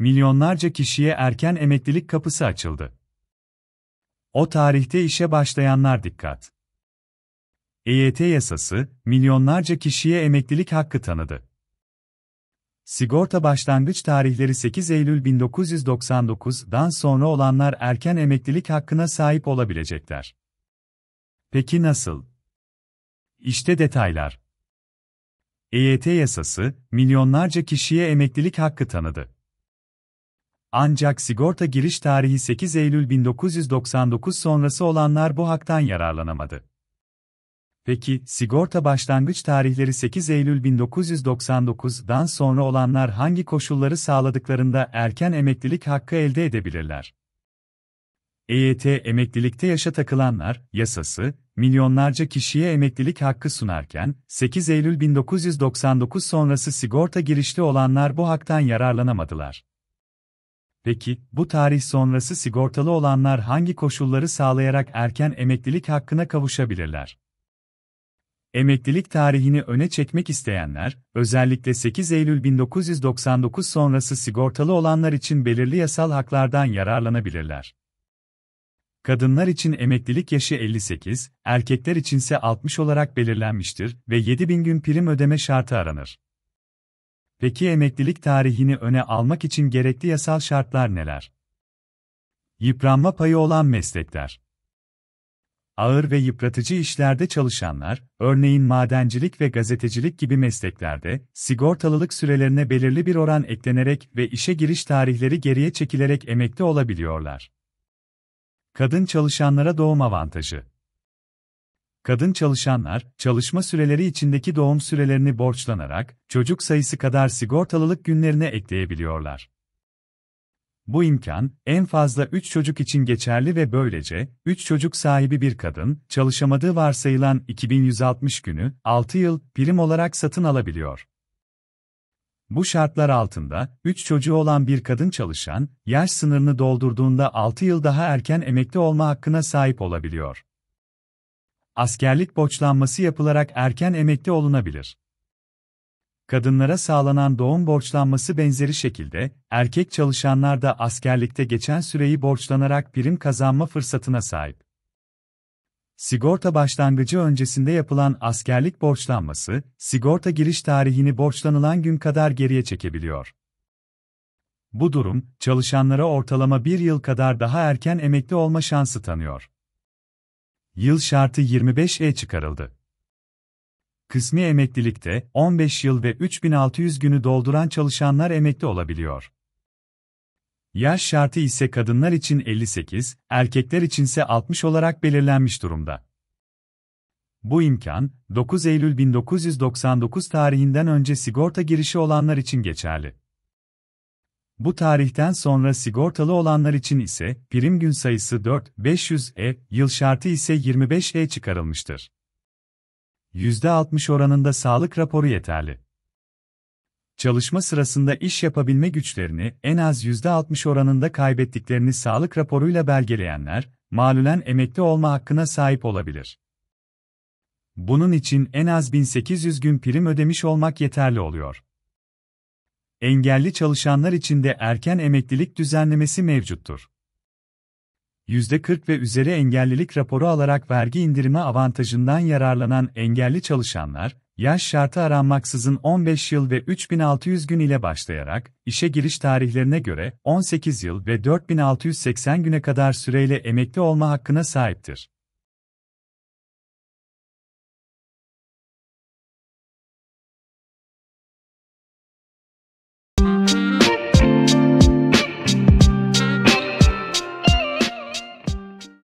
milyonlarca kişiye erken emeklilik kapısı açıldı. O tarihte işe başlayanlar dikkat. EYT yasası, milyonlarca kişiye emeklilik hakkı tanıdı. Sigorta başlangıç tarihleri 8 Eylül 1999'dan sonra olanlar erken emeklilik hakkına sahip olabilecekler. Peki nasıl? İşte detaylar. EYT yasası, milyonlarca kişiye emeklilik hakkı tanıdı. Ancak sigorta giriş tarihi 8 Eylül 1999 sonrası olanlar bu haktan yararlanamadı. Peki, sigorta başlangıç tarihleri 8 Eylül 1999'dan sonra olanlar hangi koşulları sağladıklarında erken emeklilik hakkı elde edebilirler? EYT emeklilikte yaşa takılanlar yasası milyonlarca kişiye emeklilik hakkı sunarken 8 Eylül 1999 sonrası sigorta girişli olanlar bu haktan yararlanamadılar. Peki, bu tarih sonrası sigortalı olanlar hangi koşulları sağlayarak erken emeklilik hakkına kavuşabilirler? Emeklilik tarihini öne çekmek isteyenler, özellikle 8 Eylül 1999 sonrası sigortalı olanlar için belirli yasal haklardan yararlanabilirler. Kadınlar için emeklilik yaşı 58, erkekler içinse 60 olarak belirlenmiştir ve 7000 gün prim ödeme şartı aranır. Peki emeklilik tarihini öne almak için gerekli yasal şartlar neler? Yıpranma payı olan meslekler. Ağır ve yıpratıcı işlerde çalışanlar, örneğin madencilik ve gazetecilik gibi mesleklerde, sigortalılık sürelerine belirli bir oran eklenerek ve işe giriş tarihleri geriye çekilerek emekli olabiliyorlar. Kadın çalışanlara doğum avantajı Kadın çalışanlar, çalışma süreleri içindeki doğum sürelerini borçlanarak, çocuk sayısı kadar sigortalılık günlerine ekleyebiliyorlar. Bu imkan, en fazla 3 çocuk için geçerli ve böylece, 3 çocuk sahibi bir kadın, çalışamadığı varsayılan 2160 günü, 6 yıl, prim olarak satın alabiliyor. Bu şartlar altında, 3 çocuğu olan bir kadın çalışan, yaş sınırını doldurduğunda 6 yıl daha erken emekli olma hakkına sahip olabiliyor askerlik borçlanması yapılarak erken emekli olunabilir. Kadınlara sağlanan doğum borçlanması benzeri şekilde, erkek çalışanlar da askerlikte geçen süreyi borçlanarak prim kazanma fırsatına sahip. Sigorta başlangıcı öncesinde yapılan askerlik borçlanması, sigorta giriş tarihini borçlanılan gün kadar geriye çekebiliyor. Bu durum, çalışanlara ortalama bir yıl kadar daha erken emekli olma şansı tanıyor yıl şartı 25E çıkarıldı. Kısmi emeklilikte 15 yıl ve 3600 günü dolduran çalışanlar emekli olabiliyor. Yaş şartı ise kadınlar için 58, erkekler içinse 60 olarak belirlenmiş durumda. Bu imkan 9 Eylül 1999 tarihinden önce sigorta girişi olanlar için geçerli. Bu tarihten sonra sigortalı olanlar için ise prim gün sayısı 4 500 e, yıl şartı ise 25 e çıkarılmıştır. %60 oranında sağlık raporu yeterli. Çalışma sırasında iş yapabilme güçlerini en az %60 oranında kaybettiklerini sağlık raporuyla belgeleyenler, malulen emekli olma hakkına sahip olabilir. Bunun için en az 1800 gün prim ödemiş olmak yeterli oluyor engelli çalışanlar için de erken emeklilik düzenlemesi mevcuttur. %40 ve üzeri engellilik raporu alarak vergi indirimi avantajından yararlanan engelli çalışanlar, yaş şartı aranmaksızın 15 yıl ve 3600 gün ile başlayarak, işe giriş tarihlerine göre 18 yıl ve 4680 güne kadar süreyle emekli olma hakkına sahiptir.